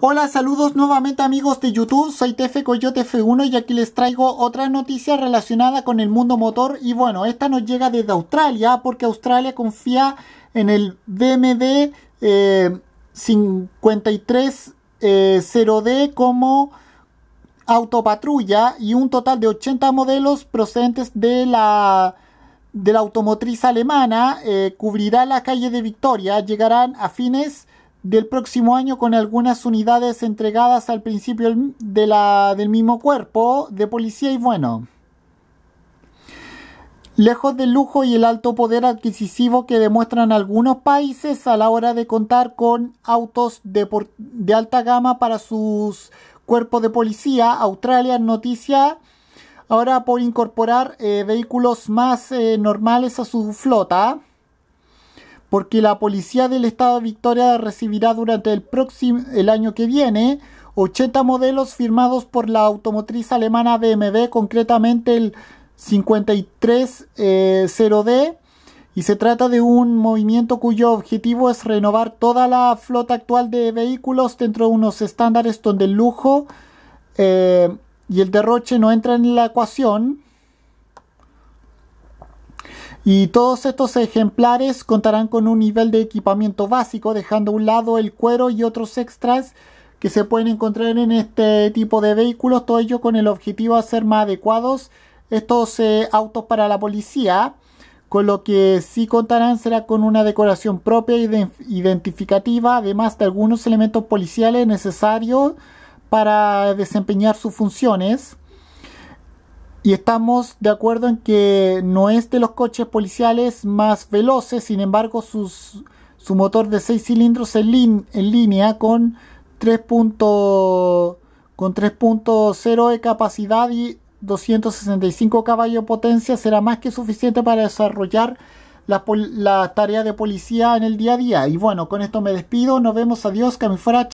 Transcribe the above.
Hola, saludos nuevamente amigos de YouTube, soy Tefe Coyote F1 y aquí les traigo otra noticia relacionada con el mundo motor y bueno, esta nos llega desde Australia porque Australia confía en el BMD 530 eh, eh, d como autopatrulla y un total de 80 modelos procedentes de la, de la automotriz alemana eh, cubrirá la calle de Victoria, llegarán a fines del próximo año con algunas unidades entregadas al principio de del mismo cuerpo de policía y bueno. Lejos del lujo y el alto poder adquisitivo que demuestran algunos países a la hora de contar con autos de, alta gama para sus cuerpos de policía, Australia noticia ahora por incorporar eh, vehículos más eh, normales a su flota porque la policía del estado de Victoria recibirá durante el próximo el año que viene 80 modelos firmados por la automotriz alemana BMW, concretamente el 530D. Eh, y se trata de un movimiento cuyo objetivo es renovar toda la flota actual de vehículos dentro de unos estándares donde el lujo eh, y el derroche no entran en la ecuación y todos estos ejemplares contarán con un nivel de equipamiento básico, dejando a un lado el cuero y otros extras que se pueden encontrar en este tipo de vehículos, todo ello con el objetivo de hacer más adecuados estos eh, autos para la policía, con lo que sí contarán será con una decoración propia e identificativa, además de algunos elementos policiales necesarios para desempeñar sus funciones. Y estamos de acuerdo en que no es de los coches policiales más veloces, sin embargo su motor de 6 cilindros en, línea con 3.0 de capacidad y 265 caballos de potencia será más que suficiente para desarrollar la, tarea de policía en el día a día. Y bueno, con esto me despido. Nos vemos. Adiós. fuera